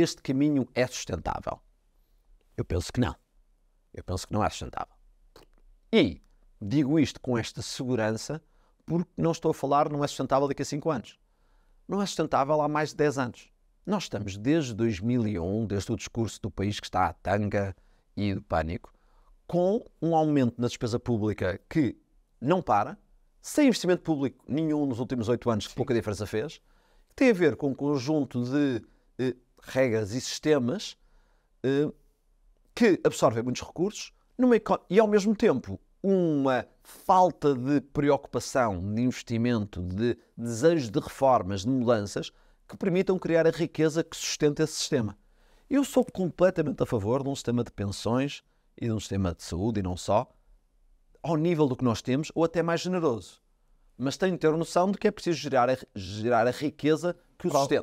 este caminho é sustentável? Eu penso que não. Eu penso que não é sustentável. E digo isto com esta segurança porque não estou a falar não é sustentável daqui a 5 anos. Não é sustentável há mais de 10 anos. Nós estamos desde 2001, desde o discurso do país que está à tanga e do pânico, com um aumento na despesa pública que não para, sem investimento público nenhum nos últimos oito anos, que pouca diferença fez, que tem a ver com um conjunto de eh, regras e sistemas eh, que absorvem muitos recursos e, ao mesmo tempo, uma falta de preocupação, de investimento, de desejo de reformas, de mudanças, que permitam criar a riqueza que sustenta esse sistema. Eu sou completamente a favor de um sistema de pensões e de um sistema de saúde, e não só, ao nível do que nós temos, ou até mais generoso. Mas tenho de ter noção de que é preciso gerar a, gerar a riqueza que o sustenta.